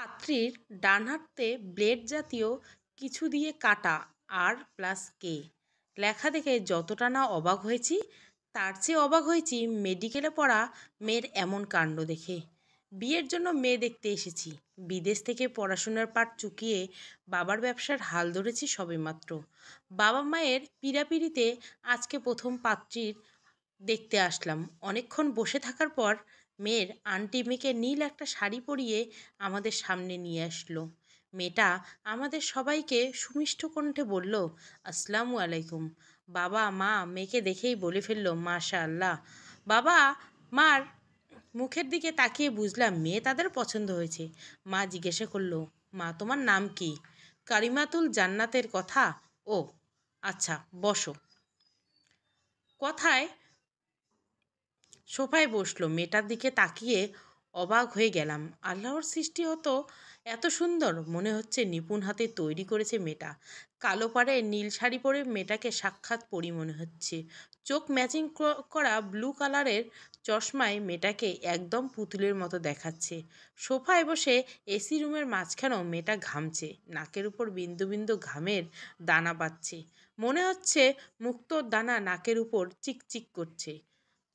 পাত্রীর ডান হাতে ব্লেড জাতীয় কিছু দিয়ে কাটা আর প্লাস কে লেখা দেখে যতটা না অবাক হয়েছি তার চেয়ে অবাক হয়েছি মেডিকেলে পড়া মেয়ের এমন কাণ্ড দেখে বিয়ের জন্য মেয়ে দেখতে এসেছি বিদেশ থেকে পড়াশোনার পাট চুকিয়ে বাবার ব্যবসার হাল ধরেছি সবেমাত্র বাবা মায়ের পিড়াপিড়িতে আজকে প্রথম পাত্রীর দেখতে আসলাম অনেকক্ষণ বসে থাকার পর মেয়ের আন্টি মেয়েকে নীল একটা শাড়ি পরিয়ে আমাদের সামনে নিয়ে আসলো মেয়েটা আমাদের সবাইকে সুমিষ্ট কণ্ঠে বলল আসসালামু আলাইকুম বাবা মা মেয়েকে দেখেই বলে ফেলল মাশা আল্লাহ বাবা মার মুখের দিকে তাকিয়ে বুঝলাম মেয়ে তাদের পছন্দ হয়েছে মা জিজ্ঞাসা করলো মা তোমার নাম কি কারিমাতুল জান্নাতের কথা ও আচ্ছা বসো কথায় সোফায় বসলো মেয়েটার দিকে তাকিয়ে অবাক হয়ে গেলাম আল্লাহর সৃষ্টি হতো এত সুন্দর মনে হচ্ছে নিপুণ হাতে তৈরি করেছে মেয়েটা কালো পাড়ে নীল শাড়ি পরে মেয়েটাকে সাক্ষাৎ পরি মনে হচ্ছে চোখ ম্যাচিং করা ব্লু কালারের চশমায় মেয়েটাকে একদম পুতুলের মতো দেখাচ্ছে সোফায় বসে এসি রুমের মাঝখানেও মেয়েটা ঘামছে নাকের উপর বিন্দু বিন্দু ঘামের দানা পাচ্ছে মনে হচ্ছে মুক্তর দানা নাকের উপর চিকচিক করছে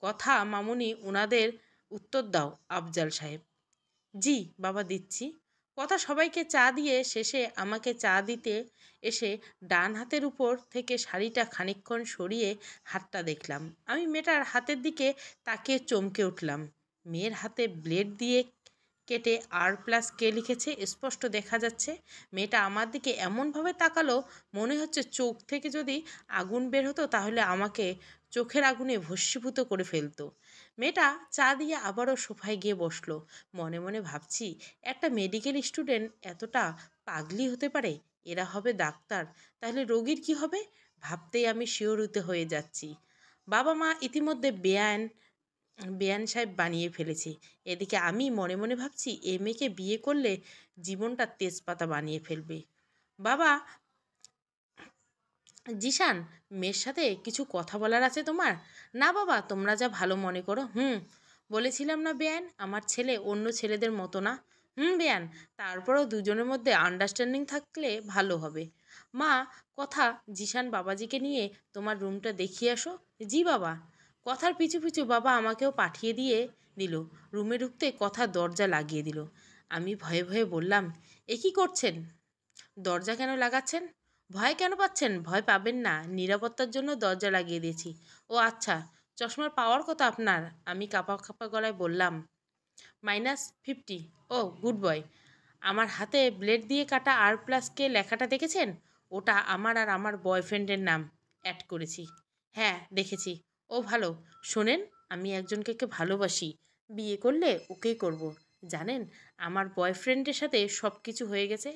কথা মামুনি ওনাদের উত্তর দাও আফজাল সাহেব জি বাবা দিচ্ছি কথা সবাইকে চা দিয়ে শেষে আমাকে চা দিতে এসে ডান হাতের উপর থেকে শাড়িটা খানিক্ষণ সরিয়ে হাতটা দেখলাম আমি মেয়েটার হাতের দিকে তাকিয়ে চমকে উঠলাম মেয়ের হাতে ব্লেড দিয়ে কেটে আর প্লাস কে লিখেছে স্পষ্ট দেখা যাচ্ছে মেয়েটা আমার দিকে এমনভাবে তাকালো মনে হচ্ছে চোখ থেকে যদি আগুন বের হতো তাহলে আমাকে চোখের আগুনে ভস্মীভূত করে ফেলত মেয়েটা চা দিয়ে আবারও সোফায় গিয়ে বসলো মনে মনে ভাবছি একটা মেডিকেল স্টুডেন্ট এতটা পাগলি হতে পারে এরা হবে ডাক্তার তাহলে রোগীর কি হবে ভাবতেই আমি শিওরুতে হয়ে যাচ্ছি বাবা মা ইতিমধ্যে বেয়ান বেয়ান সাহেব বানিয়ে ফেলেছে এদিকে আমি মনে মনে ভাবছি এ মেয়েকে বিয়ে করলে জীবনটা তেজপাতা বানিয়ে ফেলবে বাবা জিশান মেয়ের সাথে কিছু কথা বলার আছে তোমার না বাবা তোমরা যা ভালো মনে করো হুম বলেছিলাম না বেয়ান আমার ছেলে অন্য ছেলেদের মতো না হুম বেয়ান তারপরেও দুজনের মধ্যে আন্ডারস্ট্যান্ডিং থাকলে ভালো হবে মা কথা জিশান বাবাজিকে নিয়ে তোমার রুমটা দেখিয়ে আসো জি বাবা কথার পিছু পিছু বাবা আমাকেও পাঠিয়ে দিয়ে দিল রুমে ঢুকতে কথা দরজা লাগিয়ে দিল আমি ভয়ে ভয়ে বললাম এ কী করছেন দরজা কেন লাগাচ্ছেন ভয় কেন পাচ্ছেন ভয় পাবেন না নিরাপত্তার জন্য দরজা লাগিয়ে দিয়েছি ও আচ্ছা চশমার পাওয়ার কথা আপনার আমি কাঁপা খাপা গলায় বললাম মাইনাস ফিফটি ও গুড বয় আমার হাতে ব্লেড দিয়ে কাটা আর প্লাসকে লেখাটা দেখেছেন ওটা আমার আর আমার বয়ফ্রেন্ডের নাম অ্যাড করেছি হ্যাঁ দেখেছি ও ভালো শোনেন আমি একজনকে ভালোবাসি বিয়ে করলে ওকেই করব। জানেন আমার বয়ফ্রেন্ডের সাথে সব কিছু হয়ে গেছে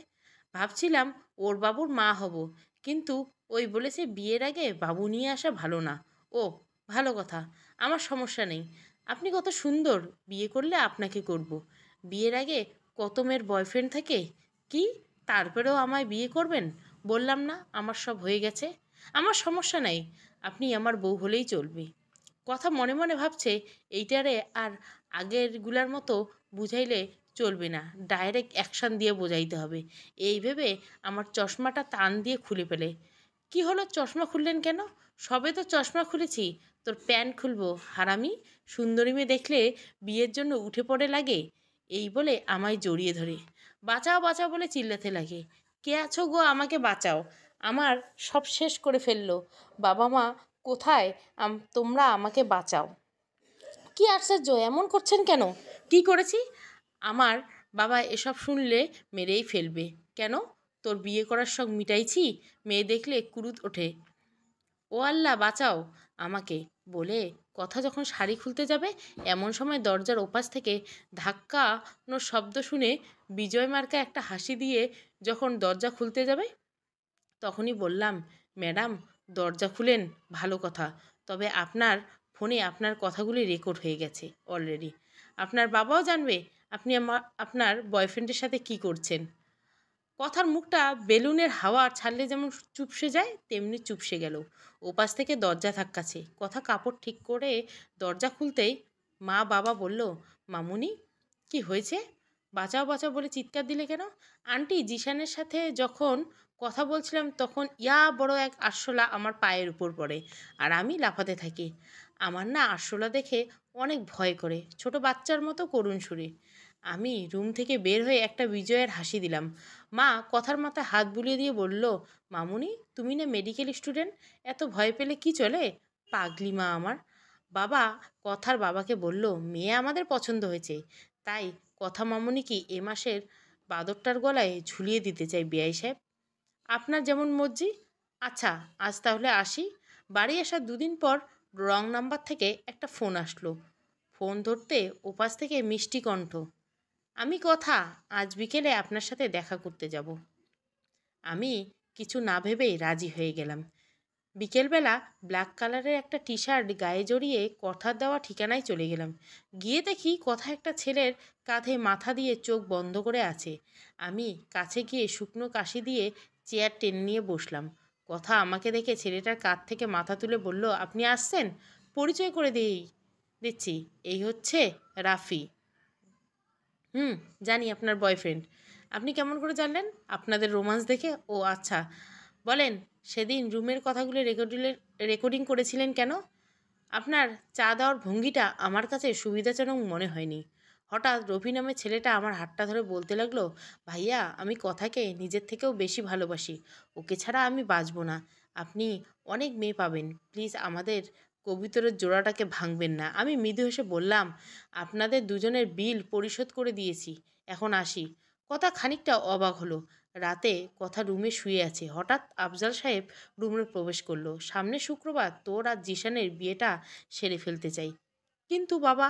ভাবছিলাম ওর বাবুর মা হব কিন্তু ওই বলেছে বিয়ের আগে বাবু নিয়ে আসা ভালো না ও ভালো কথা আমার সমস্যা নেই আপনি কত সুন্দর বিয়ে করলে আপনাকে করব। বিয়ের আগে কত মেয়ের বয়ফ্রেন্ড থাকে কি তারপরেও আমায় বিয়ে করবেন বললাম না আমার সব হয়ে গেছে আমার সমস্যা নাই আপনি আমার বউ হলেই চলবে কথা মনে মনে ভাবছে এইটারে আর আগেরগুলার মতো বুঝাইলে চলবে না ডাইরেক্ট অ্যাকশান দিয়ে বোঝাইতে হবে এই ভেবে আমার চশমাটা টান দিয়ে খুলে ফেলে কি হলো চশমা খুললেন কেন সবে তো চশমা খুলেছি তোর প্যান্ট খুলবো হারামি সুন্দরী মেয়ে দেখলে বিয়ের জন্য উঠে পড়ে লাগে এই বলে আমায় জড়িয়ে ধরে বাঁচাও বাঁচাও বলে চিল্লাতে লাগে কে আছো গো আমাকে বাঁচাও আমার সব শেষ করে ফেললো বাবা মা কোথায় তোমরা আমাকে বাঁচাও কি আশ্চর্য এমন করছেন কেন কি করেছি আমার বাবা এসব শুনলে মেরেই ফেলবে কেন তোর বিয়ে করার শখ মিটাইছি মেয়ে দেখলে কুরুত ওঠে ও আল্লাহ বাঁচাও আমাকে বলে কথা যখন শাড়ি খুলতে যাবে এমন সময় দরজার ওপাশ থেকে ধাক্কানোর শব্দ শুনে বিজয় মার্কা একটা হাসি দিয়ে যখন দরজা খুলতে যাবে তখনই বললাম ম্যাডাম দরজা খুলেন ভালো কথা তবে আপনার ফোনে আপনার কথাগুলি রেকর্ড হয়ে গেছে অলরেডি আপনার বাবাও জানবে আপনি আমার আপনার বয়ফ্রেন্ডের সাথে কি করছেন কথার মুখটা বেলুনের হাওয়া ছাড়লে যেমন চুপসে যায় তেমনি চুপসে গেল ওপাশ থেকে দরজা ধাক্কাছে কথা কাপড় ঠিক করে দরজা খুলতেই মা বাবা বলল মামুনি কি হয়েছে বাঁচাও বাঁচাও বলে চিৎকার দিলে কেন আন্টি জিশানের সাথে যখন কথা বলছিলাম তখন ইয়া বড় এক আরশোলা আমার পায়ের উপর পড়ে আর আমি লাফাতে থাকি আমার না আরশোলা দেখে অনেক ভয় করে ছোট বাচ্চার মতো করুণ সুরে আমি রুম থেকে বের হয়ে একটা বিজয়ের হাসি দিলাম মা কথার মাথায় হাত বুলিয়ে দিয়ে বলল মামুনি তুমি না মেডিকেল স্টুডেন্ট এত ভয় পেলে কি চলে পাগলি মা আমার বাবা কথার বাবাকে বলল মেয়ে আমাদের পছন্দ হয়েছে তাই কথা মামুনি কি এ মাসের বাদরটার গলায় ঝুলিয়ে দিতে চাই বিআই সাহেব আপনার যেমন মর্জি আচ্ছা আজ তাহলে আসি বাড়ি আসার দুদিন পর রং নাম্বার থেকে একটা ফোন আসলো ফোন ধরতে ওপাশ থেকে মিষ্টি কণ্ঠ আমি কথা আজ বিকেলে আপনার সাথে দেখা করতে যাব আমি কিছু না ভেবেই রাজি হয়ে গেলাম বিকেলবেলা ব্ল্যাক কালারের একটা টি শার্ট গায়ে জড়িয়ে কথার দেওয়া ঠিকানায় চলে গেলাম গিয়ে দেখি কথা একটা ছেলের কাঁধে মাথা দিয়ে চোখ বন্ধ করে আছে আমি কাছে গিয়ে শুকনো কাশি দিয়ে চেয়ার টেনে নিয়ে বসলাম কথা আমাকে দেখে ছেলেটার কাঁধ থেকে মাথা তুলে বলল আপনি আসছেন পরিচয় করে দিই দিচ্ছি এই হচ্ছে রাফি হুম জানি আপনার বয়ফ্রেন্ড আপনি কেমন করে জানলেন আপনাদের রোমান্স দেখে ও আচ্ছা বলেন সেদিন রুমের কথাগুলো রেকর্ডিলে রেকর্ডিং করেছিলেন কেন আপনার চা দেওয়ার ভঙ্গিটা আমার কাছে সুবিধাজনক মনে হয়নি হঠাৎ রবি নামে ছেলেটা আমার হাতটা ধরে বলতে লাগলো ভাইয়া আমি কথাকে নিজের থেকেও বেশি ভালোবাসি ওকে ছাড়া আমি বাঁচব না আপনি অনেক মেয়ে পাবেন প্লিজ আমাদের কবিতরের জোড়াটাকে ভাঙবেন না আমি মৃদু হেসে বললাম আপনাদের দুজনের বিল পরিশোধ করে দিয়েছি এখন আসি কথা খানিকটা অবাক হলো রাতে কথা রুমে শুয়ে আছে হঠাৎ আফজাল সাহেব রুমে প্রবেশ করলো সামনে শুক্রবার তোর আর জিশানের বিয়েটা সেরে ফেলতে চাই কিন্তু বাবা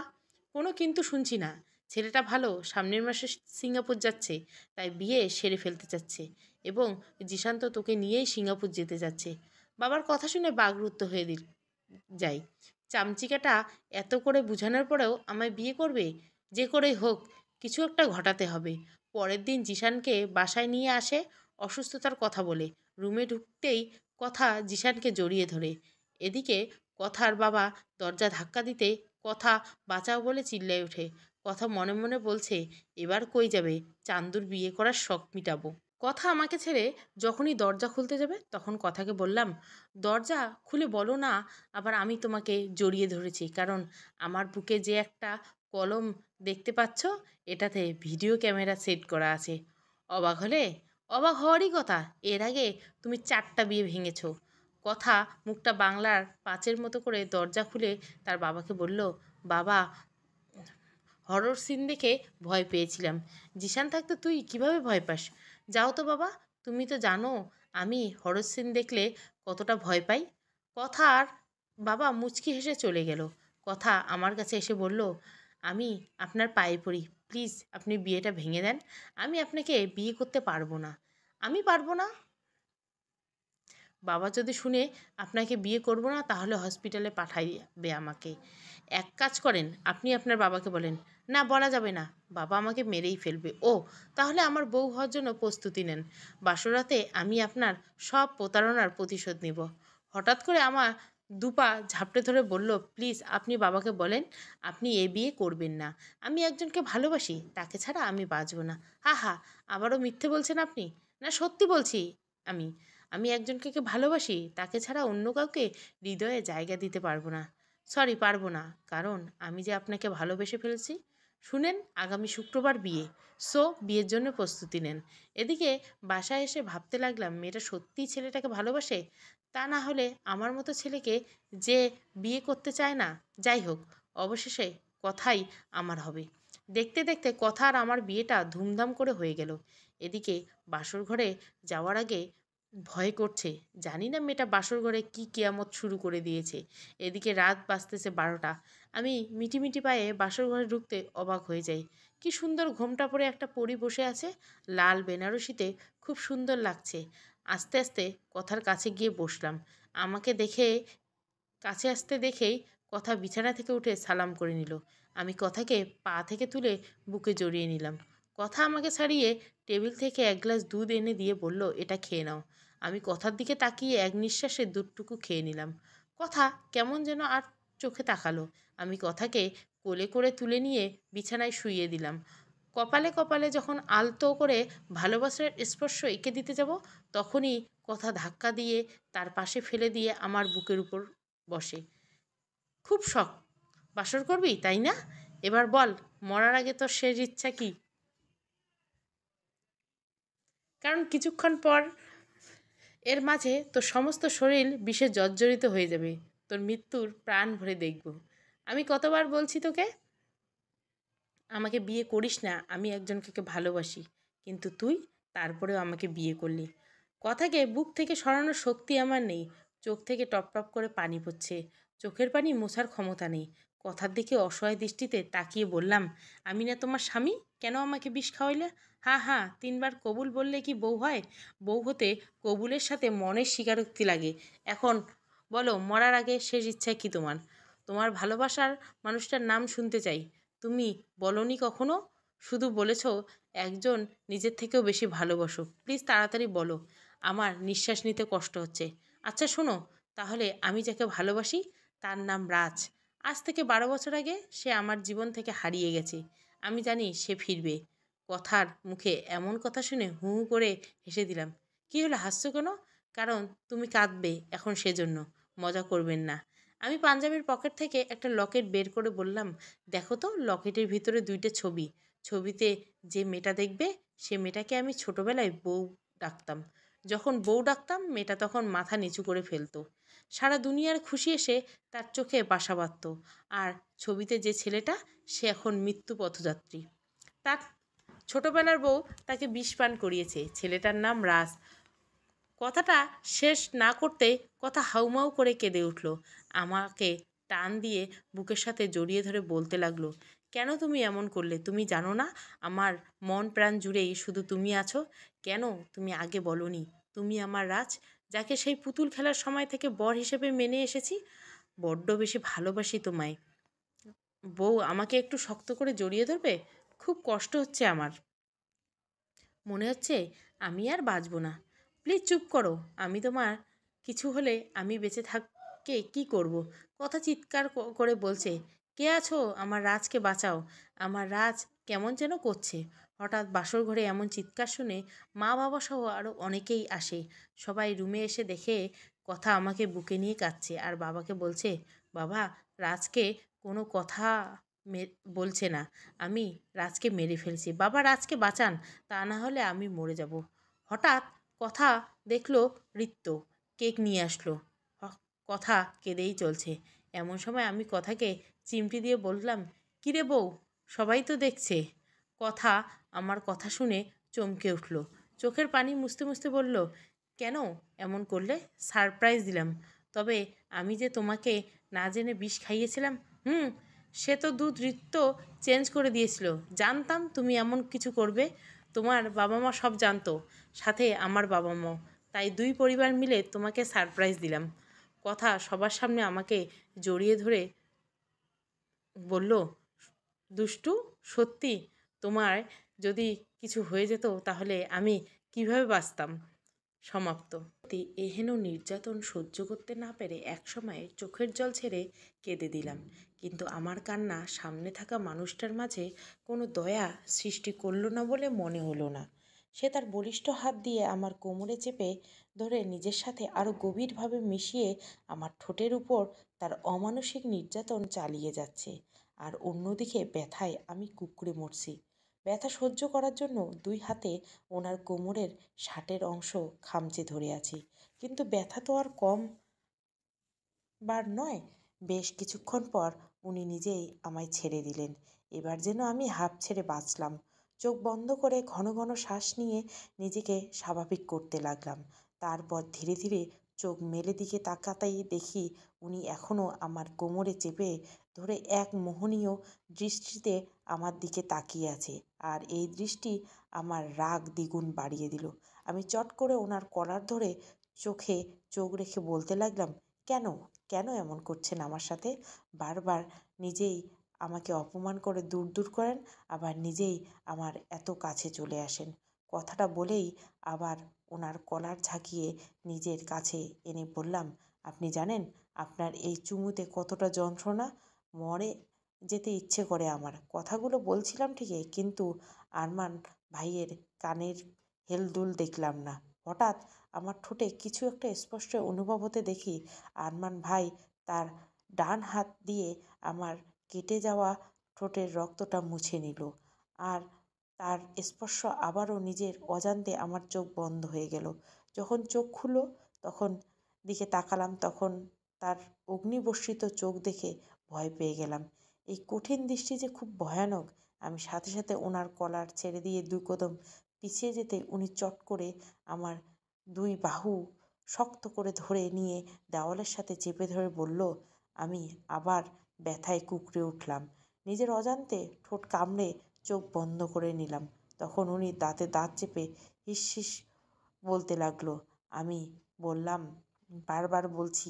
কোনো কিন্তু শুনছি না ছেলেটা ভালো সামনের মাসে সিঙ্গাপুর যাচ্ছে তাই বিয়ে সেরে ফেলতে চাচ্ছে এবং জিশান্ত তোকে নিয়েই সিঙ্গাপুর যেতে যাচ্ছে বাবার কথা শুনে বাগরুদ্ধ হয়ে দিল যাই চামচিকাটা এত করে বুঝানোর পরেও আমায় বিয়ে করবে যে করেই হোক কিছু একটা ঘটাতে হবে পরের দিন জিশানকে বাসায় নিয়ে আসে অসুস্থতার কথা বলে রুমে ঢুকতেই কথা জিশানকে জড়িয়ে ধরে এদিকে কথার বাবা দরজা ধাক্কা দিতে কথা বাঁচাও বলে চিল্লায় ওঠে কথা মনে মনে বলছে এবার কই যাবে চান্দুর বিয়ে করার শখ মিটাবো কথা আমাকে ছেড়ে যখনই দরজা খুলতে যাবে তখন কথাকে বললাম দরজা খুলে বলো না আবার আমি তোমাকে জড়িয়ে ধরেছি কারণ আমার বুকে যে একটা কলম দেখতে পাচ্ছ এটাতে ভিডিও ক্যামেরা সেট করা আছে অবাক হলে অবাক হওয়ারই কথা এর আগে তুমি চারটা বিয়ে ভেঙেছ কথা মুখটা বাংলার পাঁচের মতো করে দরজা খুলে তার বাবাকে বলল বাবা হরর সিন দেখে ভয় পেয়েছিলাম জিশান থাকতে তুই কিভাবে ভয় পাস যাও তো বাবা তুমি তো জানো আমি হরর দেখলে কতটা ভয় পাই কথার বাবা মুচকি হেসে চলে গেল কথা আমার কাছে এসে বলল আমি আপনার পায়ে পড়ি প্লিজ আপনি বিয়েটা ভেঙে দেন আমি আপনাকে বিয়ে করতে পারবো না আমি পারবো না বাবা যদি শুনে আপনাকে বিয়ে করবো না তাহলে হসপিটালে পাঠাইবে আমাকে এক কাজ করেন আপনি আপনার বাবাকে বলেন না বলা যাবে না বাবা আমাকে মেরেই ফেলবে ও তাহলে আমার বউ হওয়ার জন্য প্রস্তুতি নেন বাসরাতে আমি আপনার সব প্রতারণার প্রতিশোধ নিব হঠাৎ করে আমার দুপা ঝাপটে ধরে বলল প্লিজ আপনি বাবাকে বলেন আপনি এ বিয়ে করবেন না আমি একজনকে ভালোবাসি তাকে ছাড়া আমি বাঁচব না হা হা আবারও মিথ্যে বলছেন আপনি না সত্যি বলছি আমি আমি একজনকে ভালোবাসি তাকে ছাড়া অন্য কাউকে হৃদয়ে জায়গা দিতে পারবো না সরি পারবো না কারণ আমি যে আপনাকে ভালোবেসে ফেলছি শুনেন আগামী শুক্রবার বিয়ে সো বিয়ের জন্য প্রস্তুতি নেন এদিকে বাসায় এসে ভাবতে লাগলাম মেয়েটা সত্যিই ছেলেটাকে ভালোবাসে তা না হলে আমার মতো ছেলেকে যে বিয়ে করতে চায় না যাই হোক অবশেষে কথাই আমার হবে দেখতে দেখতে কথার আমার বিয়েটা ধুমধাম করে হয়ে গেল এদিকে বাসর ঘরে যাওয়ার আগে ভয় করছে জানি না মেয়েটা বাসর ঘরে কি কেয়ামত শুরু করে দিয়েছে এদিকে রাত বাঁচতেছে বারোটা আমি মিটিমিটি পায়ে বাসর ঘরে ঢুকতে অবাক হয়ে যাই কি সুন্দর ঘোমটা পরে একটা পরি বসে আছে লাল বেনারসিতে খুব সুন্দর লাগছে আস্তে আস্তে কথার কাছে গিয়ে বসলাম আমাকে দেখে কাছে আসতে দেখেই কথা বিছানা থেকে উঠে সালাম করে নিল আমি কথাকে পা থেকে তুলে বুকে জড়িয়ে নিলাম কথা আমাকে ছাড়িয়ে টেবিল থেকে এক গ্লাস দুধ এনে দিয়ে বলল এটা খেয়ে নাও আমি কথার দিকে তাকিয়ে এক নিঃশ্বাসে দুধটুকু খেয়ে নিলাম কথা কেমন যেন আর চোখে তাকালো আমি কথাকে কোলে করে তুলে নিয়ে বিছানায় শুইয়ে দিলাম কপালে কপালে যখন আলতো করে ভালোবাসার স্পর্শ এঁকে দিতে যাব তখনই কথা ধাক্কা দিয়ে তার পাশে ফেলে দিয়ে আমার বুকের উপর বসে খুব শখ বাসর করবি তাই না এবার বল মরার আগে তোর শেষ ইচ্ছা কী কারণ কিছুক্ষণ পর এর মাঝে তোর সমস্ত শরীর বিষে জর্জরিত হয়ে যাবে তোর মৃত্যুর প্রাণ ভরে দেখব আমি কতবার বলছি তোকে আমাকে বিয়ে করিস না আমি একজনকে ভালোবাসি কিন্তু তুই তারপরেও আমাকে বিয়ে করলি কথাকে বুক থেকে সরানোর শক্তি আমার নেই চোখ থেকে টপ টপ করে পানি পড়ছে চোখের পানি মোছার ক্ষমতা নেই কথার দিকে অসহায় দৃষ্টিতে তাকিয়ে বললাম আমি না তোমার স্বামী কেন আমাকে বিষ খাওয়াইলে হ্যাঁ হ্যাঁ তিনবার কবুল বললে কি বউ হয় বউ হতে কবুলের সাথে মনের স্বীকারোক্তি লাগে এখন বলো মরার আগে শেষ ইচ্ছা কি তোমার তোমার ভালোবাসার মানুষটার নাম শুনতে চাই তুমি বলনি কখনো শুধু বলেছ একজন নিজের থেকেও বেশি ভালোবাসো প্লিজ তাড়াতাড়ি বলো আমার নিঃশ্বাস নিতে কষ্ট হচ্ছে আচ্ছা শোনো তাহলে আমি যাকে ভালোবাসি তার নাম রাজ আজ থেকে বারো বছর আগে সে আমার জীবন থেকে হারিয়ে গেছে আমি জানি সে ফিরবে কথার মুখে এমন কথা শুনে হু হু করে হেসে দিলাম কী হলো হাসছো কেন কারণ তুমি কাঁদবে এখন সেজন্য মজা করবেন না আমি পাঞ্জাবির পকেট থেকে একটা লকেট বের করে বললাম দেখো তো লকেটের ভিতরে দুইটা ছবি ছবিতে যে মেয়েটা দেখবে সে মেয়েটাকে আমি ছোটোবেলায় বউ ডাকতাম যখন বউ ডাকতাম মেয়েটা তখন মাথা নিচু করে ফেলতো সারা দুনিয়ার খুশি এসে তার চোখে বাসা বাঁধত আর ছবিতে যে ছেলেটা সে এখন মৃত্যু পথযাত্রী তার ছোটোবেলার বউ তাকে বিষ পান করিয়েছে ছেলেটার নাম রাজ কথাটা শেষ না করতেই কথা হাউমাউ করে কেঁদে উঠল আমাকে টান দিয়ে বুকের সাথে জড়িয়ে ধরে বলতে লাগলো কেন তুমি এমন করলে তুমি জানো না আমার মন প্রাণ জুড়েই শুধু তুমি আছো কেন তুমি আগে বলনি তুমি আমার রাজ যাকে সেই পুতুল খেলার সময় থেকে বর হিসেবে মেনে এসেছি বড্ড বেশি ভালোবাসি তোমায় বউ আমাকে একটু শক্ত করে জড়িয়ে ধরবে খুব কষ্ট হচ্ছে আমার মনে হচ্ছে আমি আর বাঁচব না প্লিজ চুপ করো আমি তোমার কিছু হলে আমি বেঁচে থাককে কি করব। কথা চিৎকার করে বলছে কে আছো আমার রাজকে বাঁচাও আমার রাজ কেমন যেন করছে হঠাৎ বাসর ঘরে এমন চিৎকার শুনে মা বাবা সহ আরও অনেকেই আসে সবাই রুমে এসে দেখে কথা আমাকে বুকে নিয়ে কাঁদছে আর বাবাকে বলছে বাবা রাজকে কোনো কথা বলছে না আমি রাজকে মেরে ফেলছি বাবা রাজকে বাঁচান তা না হলে আমি মরে যাব হঠাৎ কথা দেখলো রিত্য কেক নিয়ে আসলো কথা কেঁদেই চলছে এমন সময় আমি কথাকে চিমটি দিয়ে বললাম কিরে বউ সবাই তো দেখছে কথা আমার কথা শুনে চমকে উঠল চোখের পানি মুছতে মুছতে বলল কেন এমন করলে সারপ্রাইজ দিলাম তবে আমি যে তোমাকে না জেনে বিষ খাইয়েছিলাম হুম সে তো দুধ ঋত্য চেঞ্জ করে দিয়েছিল জানতাম তুমি এমন কিছু করবে তোমার বাবা মা সব জানতো সাথে আমার বাবা মাও তাই দুই পরিবার মিলে তোমাকে সারপ্রাইজ দিলাম কথা সবার সামনে আমাকে জড়িয়ে ধরে বলল দুষ্টু সত্যি তোমার যদি কিছু হয়ে যেত তাহলে আমি কিভাবে বাঁচতাম সমাপ্ত এহেন নির্যাতন সহ্য করতে না পেরে একসময় চোখের জল ছেড়ে কেঁদে দিলাম কিন্তু আমার কান্না সামনে থাকা মানুষটার মাঝে কোনো দয়া সৃষ্টি করল না বলে মনে হলো না সে তার বলিষ্ঠ হাত দিয়ে আমার কোমরে চেপে ধরে নিজের সাথে আরও গভীরভাবে মিশিয়ে আমার ঠোঁটের উপর তার অমানসিক নির্যাতন চালিয়ে যাচ্ছে আর অন্যদিকে ব্যথায় আমি কুকুরে মরছি ব্যথা সহ্য করার জন্য দুই হাতে ওনার কোমরের ষাটের অংশ খামচে ধরে আছি কিন্তু ব্যথা তো আর কম বার নয় বেশ কিছুক্ষণ পর উনি নিজেই আমায় ছেড়ে দিলেন এবার যেন আমি হাফ ছেড়ে বাঁচলাম চোখ বন্ধ করে ঘন ঘন শ্বাস নিয়ে নিজেকে স্বাভাবিক করতে লাগলাম তারপর ধীরে ধীরে চোখ মেলে দিকে তাকাতেই দেখি উনি এখনও আমার কোমরে চেপে ধরে এক মোহনীয় দৃষ্টিতে আমার দিকে তাকিয়ে আছে আর এই দৃষ্টি আমার রাগ দ্বিগুণ বাড়িয়ে দিল আমি চট করে ওনার কলার ধরে চোখে চোখ রেখে বলতে লাগলাম কেন কেন এমন করছেন আমার সাথে বারবার নিজেই আমাকে অপমান করে দূর দূর করেন আবার নিজেই আমার এত কাছে চলে আসেন কথাটা বলেই আবার ওনার কলার ঝাঁকিয়ে নিজের কাছে এনে বললাম আপনি জানেন আপনার এই চুমুতে কতটা যন্ত্রণা মরে যেতে ইচ্ছে করে আমার কথাগুলো বলছিলাম ঠিকই কিন্তু আরমান ভাইয়ের কানের হেলদুল দেখলাম না হঠাৎ আমার ঠোঁটে কিছু একটা স্পষ্ট অনুভব হতে দেখি আরমান ভাই তার ডান হাত দিয়ে আমার কেটে যাওয়া ঠোঁটের রক্তটা মুছে নিল আর তার স্পর্শ আবারও নিজের অজান্তে আমার চোখ বন্ধ হয়ে গেল যখন চোখ খুলো তখন দিকে তাকালাম তখন তার অগ্নিবর্ষিত চোখ দেখে ভয় পেয়ে গেলাম এই কঠিন দৃষ্টি যে খুব ভয়ানক আমি সাথে সাথে ওনার কলার ছেড়ে দিয়ে দুই কদম পিছিয়ে যেতে উনি চট করে আমার দুই বাহু শক্ত করে ধরে নিয়ে দেওয়ালের সাথে চেপে ধরে বলল আমি আবার ব্যথায় কুকড়ে উঠলাম নিজের অজান্তে ঠোঁট কামড়ে চোখ বন্ধ করে নিলাম তখন উনি দাঁতে দাঁত চেপে হিস হিস বলতে লাগলো আমি বললাম বারবার বলছি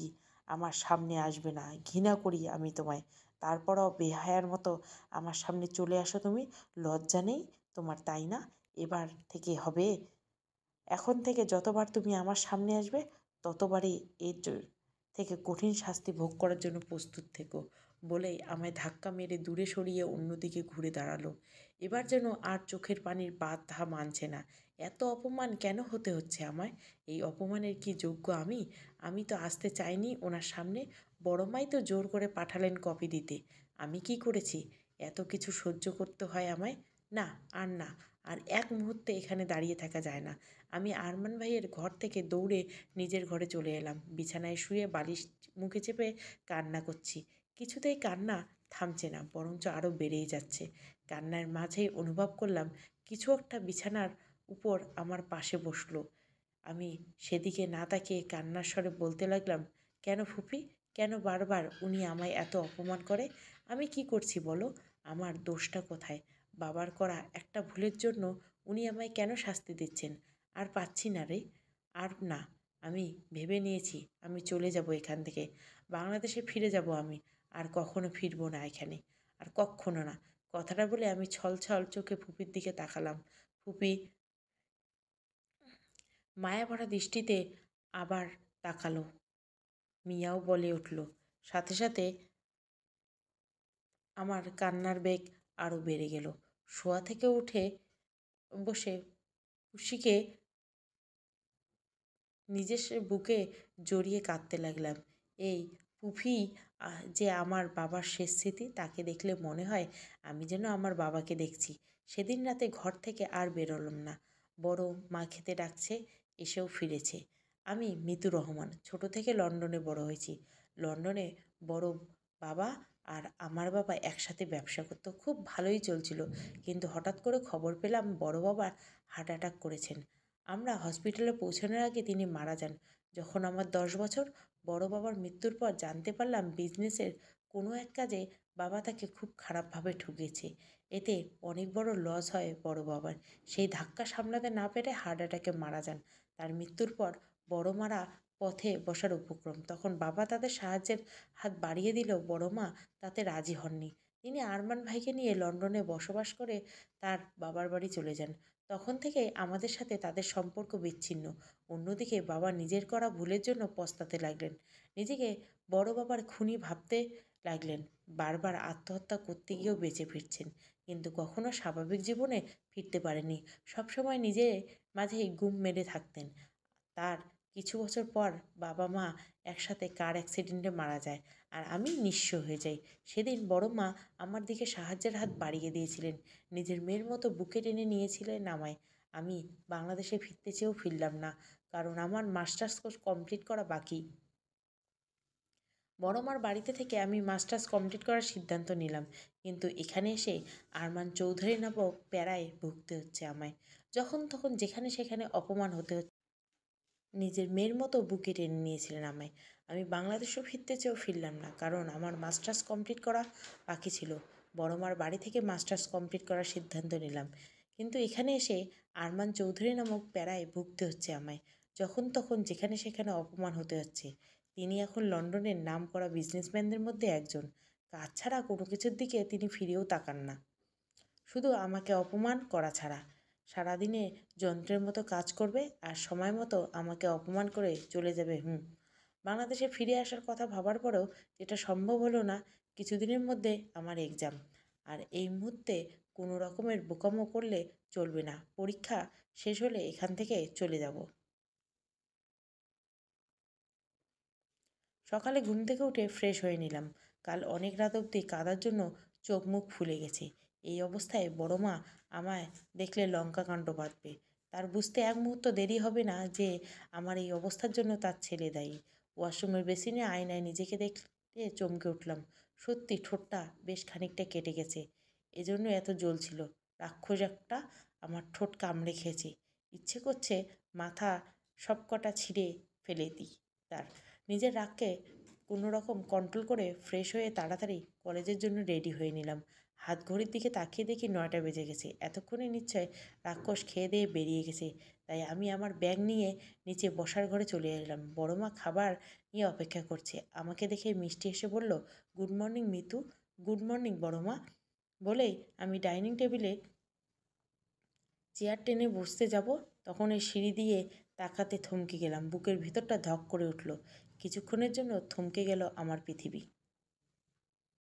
আমার সামনে আসবে না ঘৃণা করি আমি তোমায় তারপরও বেহায়ার মতো আমার সামনে চলে আসো তুমি লজ্জা নেই তোমার তাই না এবার থেকে হবে এখন থেকে যতবার তুমি আমার সামনে আসবে ততবারই এর থেকে কঠিন শাস্তি ভোগ করার জন্য প্রস্তুত থেকো বলে আমায় ধাক্কা মেরে দূরে সরিয়ে অন্যদিকে ঘুরে দাঁড়ালো এবার যেন আর চোখের পানির বাধা মানছে না এত অপমান কেন হতে হচ্ছে আমায় এই অপমানের কি যোগ্য আমি আমি তো আসতে চাইনি ওনার সামনে বড়মাই তো জোর করে পাঠালেন কপি দিতে আমি কি করেছি এত কিছু সহ্য করতে হয় আমায় না আর না আর এক মুহূর্তে এখানে দাঁড়িয়ে থাকা যায় না আমি আরমান ভাইয়ের ঘর থেকে দৌড়ে নিজের ঘরে চলে এলাম বিছানায় শুয়ে বালিশ মুখে চেপে কান্না করছি কিছুতেই কান্না থামছে না বরঞ্চ আরও বেড়েই যাচ্ছে কান্নার মাঝেই অনুভব করলাম কিছু একটা বিছানার উপর আমার পাশে বসলো আমি সেদিকে না তাকিয়ে কান্নার স্বরে বলতে লাগলাম কেন ফুপি কেন বারবার উনি আমায় এত অপমান করে আমি কি করছি বলো আমার দোষটা কোথায় বাবার করা একটা ভুলের জন্য উনি আমায় কেন শাস্তি দিচ্ছেন আর পাচ্ছি না রে আর না আমি ভেবে নিয়েছি আমি চলে যাব এখান থেকে বাংলাদেশে ফিরে যাব আমি আর কখনো ফিরবো না এখানে আর কক্ষণও না কথাটা বলে আমি ছল ছল চোখে ফুপির দিকে তাকালাম ফুপি ভরা দৃষ্টিতে আবার তাকালো মিয়াও বলে উঠল সাথে সাথে আমার কান্নার বেগ আরও বেড়ে গেল শোয়া থেকে উঠে বসে খুশিকে নিজের বুকে জড়িয়ে কাঁদতে লাগলাম এই পুফি যে আমার বাবার শেষ স্মৃতি তাকে দেখলে মনে হয় আমি যেন আমার বাবাকে দেখছি সেদিন রাতে ঘর থেকে আর বেরোলাম না বড় মা খেতে ডাকছে এসেও ফিরেছে আমি মিতু রহমান ছোট থেকে লন্ডনে বড় হয়েছি লন্ডনে বড় বাবা আর আমার বাবা একসাথে ব্যবসা করতো খুব ভালোই চলছিল কিন্তু হঠাৎ করে খবর পেলাম বড় বাবা হার্ট অ্যাটাক করেছেন আমরা হসপিটালে পৌঁছানোর আগে তিনি মারা যান যখন আমার দশ বছর বড় বাবার মৃত্যুর পর জানতে পারলাম বিজনেসের কোনো এক কাজে বাবা তাকে খুব খারাপভাবে ঠুকেছে এতে অনেক বড় লস হয় বড় বাবার সেই ধাক্কা সামলাতে না পেরে হার্ট অ্যাটাকে মারা যান তার মৃত্যুর পর বড় মারা পথে বসার উপক্রম তখন বাবা তাদের সাহায্যের হাত বাড়িয়ে দিলেও বড় মা তাতে রাজি হননি তিনি আরমান ভাইকে নিয়ে লন্ডনে বসবাস করে তার বাবার বাড়ি চলে যান তখন থেকে আমাদের সাথে তাদের সম্পর্ক বিচ্ছিন্ন অন্যদিকে বাবা নিজের করা ভুলের জন্য পস্তাতে লাগলেন নিজেকে বড় বাবার খুনি ভাবতে লাগলেন বারবার আত্মহত্যা করতে গিয়েও বেঁচে ফিরছেন কিন্তু কখনো স্বাভাবিক জীবনে ফিরতে পারেনি সবসময় নিজের মাঝেই গুম মেরে থাকতেন তার কিছু বছর পর বাবা মা একসাথে কার অ্যাক্সিডেন্টে মারা যায় আর আমি নিঃস্ব হয়ে যাই সেদিন বড় মা আমার দিকে সাহায্যের হাত বাড়িয়ে দিয়েছিলেন নিজের মেয়ের মতো বুকে টেনে নিয়েছিলেন আমায় আমি বাংলাদেশে ফিরতে চেয়েও ফিরলাম না কারণ আমার মাস্টার্স কোর্স কমপ্লিট করা বাকি বড় মার বাড়িতে থেকে আমি মাস্টার্স কমপ্লিট করার সিদ্ধান্ত নিলাম কিন্তু এখানে এসে আরমান চৌধুরী নামক প্যারায় ভুগতে হচ্ছে আমায় যখন তখন যেখানে সেখানে অপমান হতে হচ্ছে নিজের মেয়ের মতো বুকে টেনে নিয়েছিলেন আমায় আমি বাংলাদেশও ফিরতে চেয়েও ফিরলাম না কারণ আমার মাস্টার্স কমপ্লিট করা বাকি ছিল বড় মার বাড়ি থেকে মাস্টার্স কমপ্লিট করার সিদ্ধান্ত নিলাম কিন্তু এখানে এসে আরমান চৌধুরী নামক প্যারায় ভুগতে হচ্ছে আমায় যখন তখন যেখানে সেখানে অপমান হতে হচ্ছে তিনি এখন লন্ডনের নাম করা বিজনেসম্যানদের মধ্যে একজন কাজ ছাড়া কোনো কিছুর দিকে তিনি ফিরেও তাকান না শুধু আমাকে অপমান করা ছাড়া সারাদিনে যন্ত্রের মতো কাজ করবে আর সময় মতো আমাকে অপমান করে চলে যাবে হুম বাংলাদেশে ফিরে আসার কথা ভাবার পরেও যেটা সম্ভব হলো না কিছুদিনের মধ্যে আমার এক্সাম আর এই মুহূর্তে কোনো রকমের বোকামো করলে চলবে না পরীক্ষা শেষ হলে এখান থেকে চলে যাব সকালে ঘুম থেকে উঠে ফ্রেশ হয়ে নিলাম কাল অনেক রাত অবধি কাদার জন্য চোখ মুখ ফুলে গেছে এই অবস্থায় বড় মা আমায় দেখলে লঙ্কা কাণ্ড বাঁধবে তার বুঝতে এক মুহূর্ত দেরি হবে না যে আমার এই অবস্থার জন্য তার ছেলে দায়ী ওয়াশরুমের বেসিনে আয়নায় নিজেকে দেখতে চমকে উঠলাম সত্যি ঠোঁটটা বেশ খানিকটা কেটে গেছে এজন্য এত ছিল রাক্ষস একটা আমার ঠোঁট কামড়ে খেয়েছে ইচ্ছে করছে মাথা সবকটা ছিঁড়ে ফেলে দিই তার নিজের রাগকে কোনো রকম কন্ট্রোল করে ফ্রেশ হয়ে তাড়াতাড়ি কলেজের জন্য রেডি হয়ে নিলাম হাত ঘড়ির দিকে তাকিয়ে দেখি নয়টা বেজে গেছে এতক্ষণে নিশ্চয় রাক্ষস খেয়ে দিয়ে বেরিয়ে গেছে তাই আমি আমার ব্যাগ নিয়ে নিচে বসার ঘরে চলে এলাম মা খাবার নিয়ে অপেক্ষা করছে আমাকে দেখে মিষ্টি এসে বলল good morning Mitu good morning মা বলেই আমি ডাইনিং টেবিলে চেয়ার টেনে বসতে যাব তখন এই সিঁড়ি দিয়ে তাকাতে থমকে গেলাম বুকের ভিতরটা ধক করে উঠল কিছুক্ষণের জন্য থমকে গেল আমার পৃথিবী